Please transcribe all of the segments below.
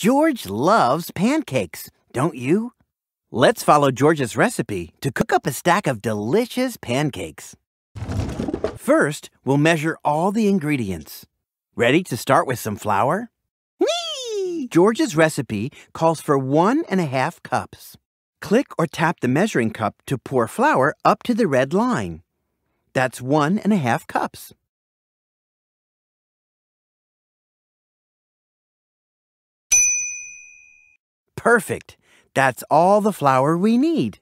George loves pancakes, don't you? Let's follow George's recipe to cook up a stack of delicious pancakes. First, we'll measure all the ingredients. Ready to start with some flour? Whee! George's recipe calls for one and a half cups. Click or tap the measuring cup to pour flour up to the red line. That's one and a half cups. Perfect. That's all the flour we need.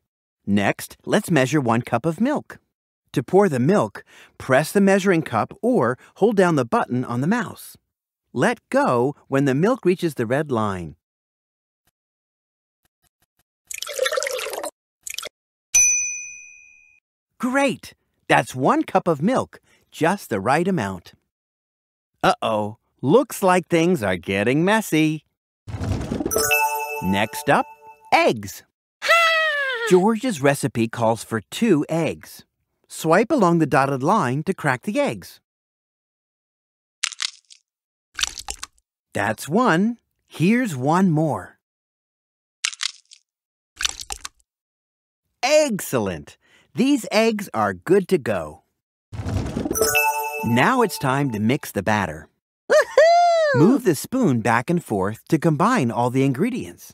Next, let's measure one cup of milk. To pour the milk, press the measuring cup or hold down the button on the mouse. Let go when the milk reaches the red line. Great! That's one cup of milk, just the right amount. Uh-oh, looks like things are getting messy. Next up, eggs. George's recipe calls for two eggs. Swipe along the dotted line to crack the eggs. That's one. Here's one more. Excellent! These eggs are good to go. Now it's time to mix the batter. Move the spoon back and forth to combine all the ingredients.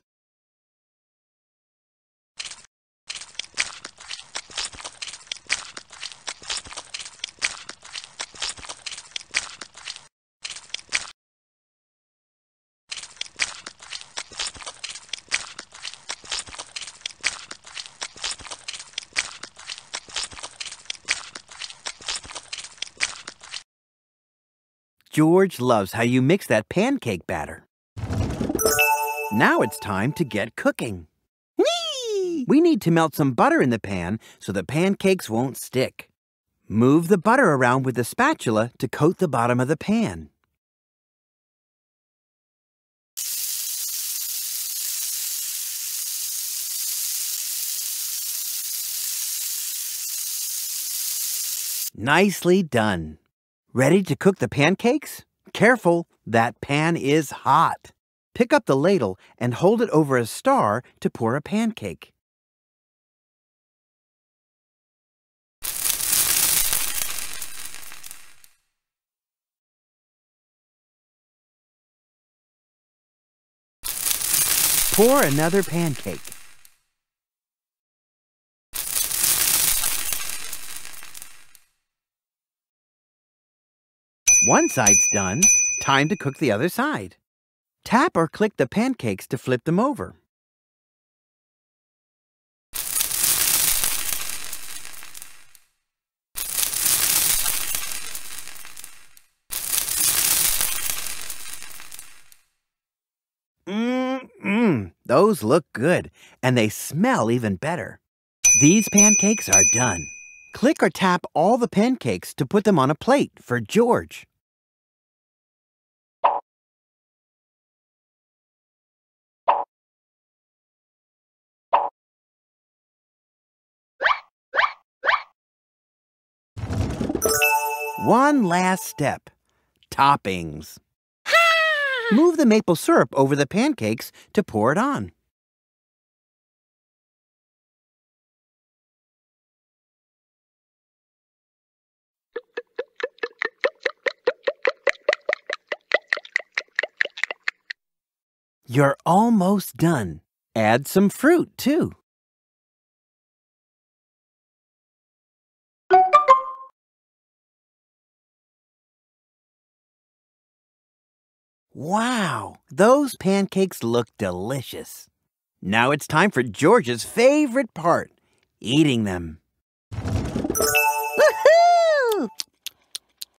George loves how you mix that pancake batter. Now it's time to get cooking. Whee! We need to melt some butter in the pan so the pancakes won't stick. Move the butter around with the spatula to coat the bottom of the pan. Nicely done. Ready to cook the pancakes? Careful, that pan is hot. Pick up the ladle and hold it over a star to pour a pancake. Pour another pancake. One side's done. Time to cook the other side. Tap or click the pancakes to flip them over. Mmm, those look good, and they smell even better. These pancakes are done. Click or tap all the pancakes to put them on a plate for George. One last step toppings. Move the maple syrup over the pancakes to pour it on. You're almost done. Add some fruit, too. Wow, those pancakes look delicious. Now it's time for George's favorite part, eating them.